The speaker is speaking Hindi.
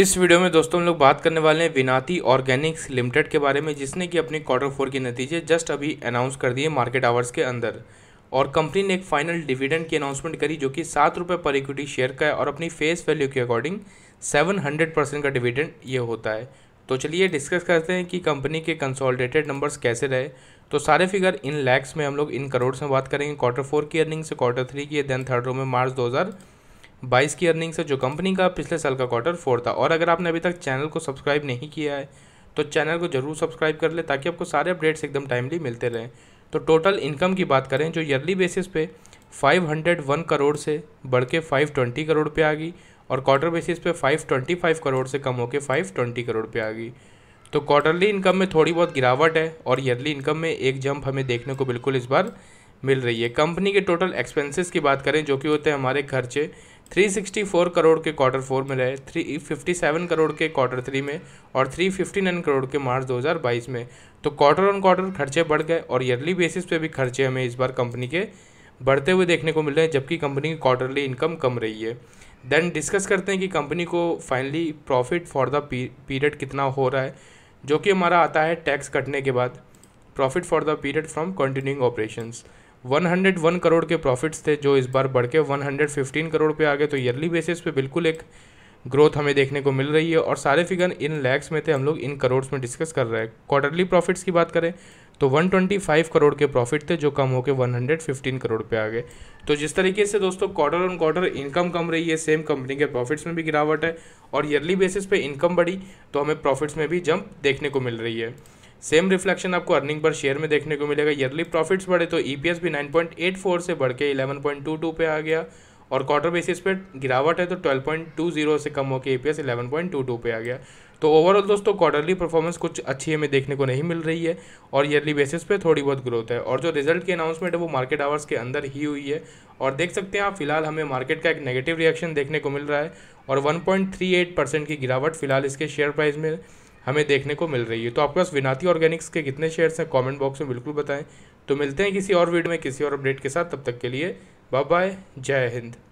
इस वीडियो में दोस्तों हम लोग बात करने वाले हैं विनाती ऑर्गेनिक्स लिमिटेड के बारे में जिसने कि अपने क्वार्टर फोर के नतीजे जस्ट अभी अनाउंस कर दिए मार्केट आवर्स के अंदर और कंपनी ने एक फाइनल डिविडेंड की अनाउंसमेंट करी जो कि सात रुपये पर इक्विटी शेयर का है और अपनी फेस वैल्यू के अकॉर्डिंग सेवन हंड्रेड परसेंट का डिविडेंड ये होता है तो चलिए डिस्कस करते हैं कि कंपनी के कंसॉलिडेटेड नंबर्स कैसे रहे तो सारे फिगर इन लैक्स में हम लोग इन करोड़ में बात करेंगे क्वार्टर फोर की अर्निंग से क्वार्टर थ्री की देन थर्ड रो में मार्च दो बाईस की अर्निंग है जो कंपनी का पिछले साल का क्वार्टर फोर था और अगर आपने अभी तक चैनल को सब्सक्राइब नहीं किया है तो चैनल को जरूर सब्सक्राइब कर ले ताकि आपको सारे अपडेट्स एकदम टाइमली मिलते रहें तो टोटल इनकम की बात करें जो ईयरली बेसिस पे 501 करोड़ से बढ़ के 520 करोड़ पे आ गई और क्वार्टर बेसिस पे 525 करोड़ से कम होकर ट्वेंटी करोड़ पे आ गई तो क्वार्टरली इनकम में थोड़ी बहुत गिरावट है और ईयरली इनकम में एक जंप हमें देखने को बिल्कुल इस बार मिल रही है कंपनी के टोटल एक्सपेंसेस की बात करें जो कि होते हैं हमारे खर्चे 364 करोड़ के क्वार्टर फोर में रहे 357 करोड़ के क्वार्टर थ्री में और 359 करोड़ के मार्च 2022 में तो क्वार्टर ऑन क्वार्टर खर्चे बढ़ गए और ईयरली बेसिस पे भी खर्चे हमें इस बार कंपनी के बढ़ते हुए देखने को मिल रहे हैं जबकि कंपनी की क्वार्टरली इनकम कम रही है देन डिस्कस करते हैं कि कंपनी को finally profit for the period कितना हो रहा है जो कि हमारा आता है टैक्स कटने के बाद profit for the period from continuing operations 101 crore के प्रॉफिट्स थे जो इस बार बढ़ के 115 करोड़ पे आ गए तो ईयरली बेसिस पे बिल्कुल एक ग्रोथ हमें देखने को मिल रही है और सारे फिगर इन लैक्स में थे हम लोग इन करोड़्स में डिस्कस कर रहे हैं क्वार्टरली प्रॉफिट्स की बात करें तो 125 करोड़ के प्रॉफिट थे जो कम होकर 115 करोड़ पे आ गए तो जिस तरीके से दोस्तों क्वार्टर ऑन क्वार्टर इनकम कम रही है सेम कंपनी के प्रॉफिट्स में भी गिरावट है और ईयरली बेसिस पे इनकम बढ़ी तो हमें प्रॉफिट्स में भी जंप देखने को मिल रही है सेम रिफ्लेक्शन आपको अर्निंग पर शेयर में देखने को मिलेगा ईयरली प्रॉफिट्स बढ़े तो ईपीएस e भी 9.84 से बढ़ के 11.22 पे आ गया और क्वार्टर बेसिस पे गिरावट है तो 12.20 से कम होकर ई पी एस पे आ गया तो ओवरऑल दोस्तों क्वार्टरली परफॉर्मेंस कुछ अच्छी हमें देखने को नहीं मिल रही है और ईयरली बेसिस पे थोड़ी बहुत ग्रोथ है और जो रिजल्ट की अनाउंसमेंट है वो मार्केट आवर्स के अंदर ही हुई है और देख सकते हैं आप फिलहाल हमें मार्केट का एक नेगेटिव रिएक्शन देखने को मिल रहा है और 1.38 परसेंट की गिरावट फिलहाल इसके शेयर प्राइस में हमें देखने को मिल रही है तो आपके पास विनाती ऑर्गेनिक्स के कितने शेयर्स हैं कमेंट बॉक्स में बिल्कुल बताएं तो मिलते हैं किसी और वीडियो में किसी और अपडेट के साथ तब तक के लिए बाय बाय जय हिंद